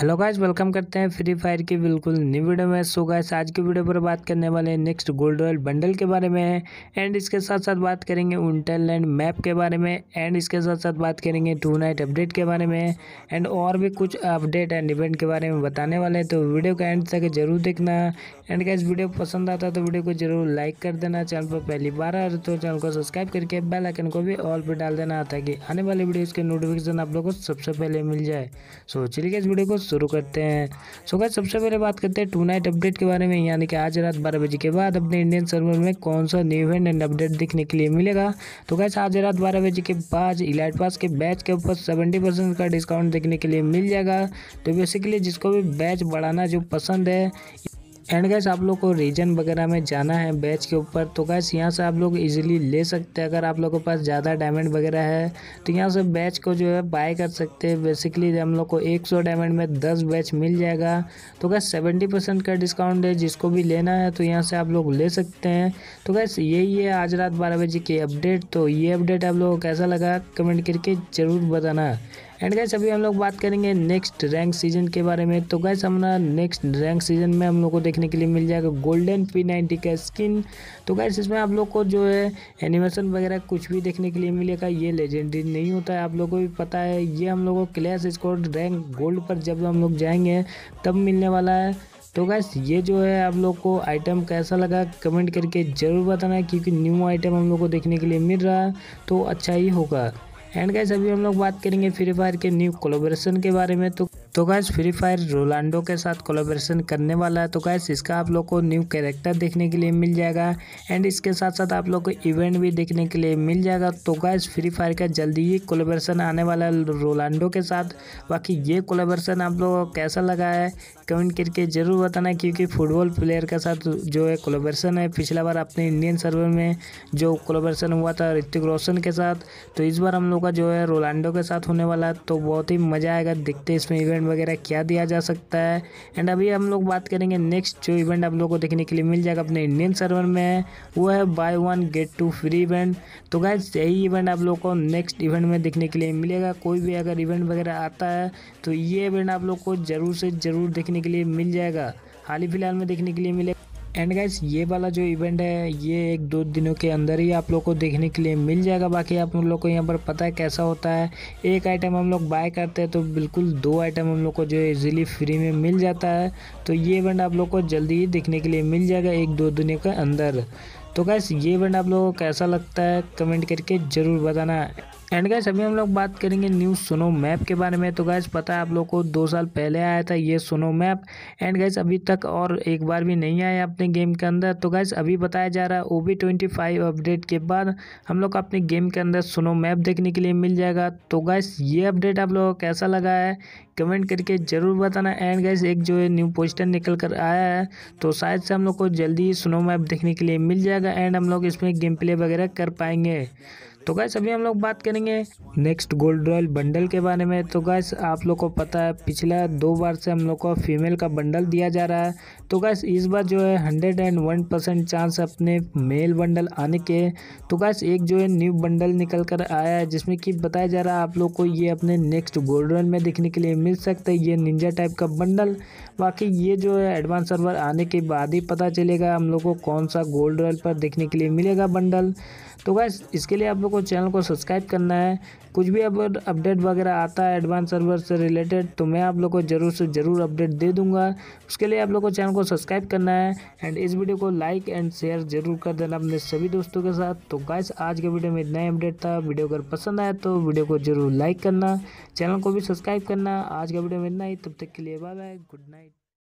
hello guys welcome करते हैं free fire की बिल्कुल न्यू वीडियो में सो गाइस आज की वीडियो पर बात करने वाले हैं नेक्स्ट गोल्ड रॉयल बंडल के बारे में एंड इसके साथ साथ बात करेंगे विंटरलैंड मैप के बारे में एंड इसके साथ साथ बात करेंगे टू नाइट अपडेट के बारे में एंड और भी कुछ अपडेट एंड इवेंट के बारे में बताने वाले हैं तो वीडियो का एंड तक जरूर देखना एंड गाइज वीडियो पसंद आता है तो वीडियो को जरूर लाइक कर देना चैनल पर पहली बार आ तो चैनल को सब्सक्राइब करके बेल आइकन को भी ऑल पर डाल देना ताकि आने वाली वीडियोज़ के नोटिफिकेशन आप लोग को सबसे पहले मिल जाए सो चलिए इस वीडियो को शुरू करते हैं सो गए सबसे पहले बात करते हैं टू नाइट अपडेट के बारे में यानी कि आज रात बारह बजे के बाद अपने इंडियन सर्वर में कौन सा न्यू इवेंट एंड अपडेट देखने के लिए मिलेगा तो कैसे आज रात बारह बजे के बाद इलाइट पास के बैच के ऊपर सेवेंटी परसेंट का डिस्काउंट देखने के लिए मिल जाएगा तो बेसिकली जिसको भी बैच बढ़ाना जो पसंद है एंड गैस आप लोग को रीजन वगैरह में जाना है बैच के ऊपर तो गैस यहाँ से आप लोग इजीली ले सकते हैं अगर आप लोग के पास ज़्यादा डायमंड वगैरह है तो यहाँ से बैच को जो है बाय कर सकते हैं बेसिकली हम लोग को 100 डायमंड में 10 बैच मिल जाएगा तो गैस 70 परसेंट का डिस्काउंट है जिसको भी लेना है तो यहाँ से आप लोग ले सकते हैं तो गैस यही है आज रात बारह बजे की अपडेट तो ये अपडेट आप लोग को कैसा लगा कमेंट करके ज़रूर बताना एंड गैस अभी हम लोग बात करेंगे नेक्स्ट रैंक सीजन के बारे में तो गैस हमारा नेक्स्ट रैंक सीजन में हम लोग को देखने के लिए मिल जाएगा गोल्डन पी नाइन्टी का स्किन तो गैस इसमें आप लोग को जो है एनिमेशन वगैरह कुछ भी देखने के लिए मिलेगा ये लेजेंडरी नहीं होता है आप लोग को भी पता है ये हम लोग को क्लैश स्कोर रैंक गोल्ड पर जब हम लोग जाएंगे तब मिलने वाला है तो गैस ये जो है आप लोग को आइटम कैसा लगा कमेंट करके ज़रूर बताना क्योंकि न्यू आइटम हम लोग को देखने के लिए मिल रहा है तो अच्छा ही होगा एंड गाइस अभी हम लोग बात करेंगे फ्री फायर के न्यू कोलोब्रेशन के बारे में तो तो गैस फ्री फायर रोलांडो के साथ कोलाब्रेशन करने वाला है तो गैस इसका आप लोग को न्यू कैरेक्टर देखने के लिए मिल जाएगा एंड इसके साथ साथ आप लोग को इवेंट भी देखने के लिए मिल जाएगा तो गैस फ्री फायर का जल्दी ही कोलाब्रेशन आने वाला है रोलांडो के साथ बाकी ये कोलाब्रेशन आप लोगों को कैसा लगा है कमेंट करके ज़रूर बताना क्योंकि फुटबॉल प्लेयर के साथ जो है कोलाब्रेशन है पिछला बार अपने इंडियन सर्वर में जो कोलाब्रेशन हुआ था ऋतिक रोशन के साथ तो इस बार हम लोग का जो है रोलांडो के साथ होने वाला है तो बहुत ही मज़ा आएगा देखते इसमें इवेंट कॉइन वगैरह क्या दिया जा सकता है एंड अभी हम लोग बात करेंगे नेक्स्ट जो इवेंट आप लोग को देखने के लिए मिल जाएगा अपने इंडियन सर्वर में वो है buy one get two free event तो गैस यही इवेंट आप लोग को नेक्स्ट इवेंट में देखने के लिए मिलेगा कोई भी अगर इवेंट वगैरह आता है तो ये इवेंट आप लोग को ज़रूर से ज़रूर देखने के लिए मिल जाएगा हाल ही फिलहाल में देखने के लिए मिलेगा एंड गाइज ये वाला जो इवेंट है ये एक दो दिनों के अंदर ही आप लोग को देखने के लिए मिल जाएगा बाकी आप लोग को यहाँ पर पता है कैसा होता है एक आइटम हम लोग बाय करते हैं तो बिल्कुल दो आइटम हम लोग को जो है ईजिली फ्री में मिल जाता है तो ये इवेंट आप लोग को जल्दी ही देखने के लिए मिल जाएगा एक दो दिनों के अंदर तो गैस ये इवेंट आप लोगों को कैसा लगता है कमेंट करके ज़रूर बताना एंड गैस अभी हम लोग बात करेंगे न्यू सोनो मैप के बारे में तो गैस पता है आप लोग को दो साल पहले आया था ये सोनो मैप एंड गैस अभी तक और एक बार भी नहीं आया अपने गेम के अंदर तो गैस अभी बताया जा रहा है O B twenty five update के बाद हम लोग को अपने गेम के अंदर सोनो मैप देखने के लिए मिल जाएगा तो गैस ये अपडेट आप लोगों को कैसा लगा है कमेंट करके ज़रूर बताना एंड गैस एक जो है न्यू पोस्टर निकल कर आया है तो शायद से हम लोग को जल्दी ही स्नो मैप देखने के लिए मिल जाएगा एंड हम लोग इसमें गेम प्ले वगैरह कर पाएंगे तो गैस अभी हम लोग बात करेंगे नेक्स्ट गोल्ड रॉयल बंडल के बारे में तो गैस आप लोग को पता है पिछला दो बार से हम लोग को फीमेल का बंडल दिया जा रहा है तो गैस इस बार जो है hundred and one percent chance अपने मेल बंडल आने के तो गैस एक जो है न्यू बंडल निकल कर आया है जिसमें कि बताया जा रहा है आप लोग को ये अपने नेक्स्ट गोल्ड रॉयल में देखने के लिए मिल सकता है ये निंजा टाइप का बंडल बाकी ये जो है एडवांस सर्वर आने के बाद ही पता चलेगा हम लोग को कौन सा गोल्ड रॉयल पर देखने के लिए मिलेगा बंडल तो गैस इसके लिए आप लोग को चैनल को सब्सक्राइब करना है कुछ भी अगर अपडेट वगैरह आता है एडवांस सर्वर से रिलेटेड तो मैं आप लोग को ज़रूर से ज़रूर अपडेट दे दूंगा उसके लिए आप लोग को चैनल को सब्सक्राइब करना है एंड इस वीडियो को लाइक एंड शेयर जरूर कर देना अपने सभी दोस्तों के साथ तो गैस आज के वीडियो में इतना ही अपडेट था वीडियो अगर पसंद आया तो वीडियो को जरूर लाइक करना चैनल को भी सब्सक्राइब करना आज के वीडियो में इतना ही तब तक के लिए बाय बाय गुड नाइट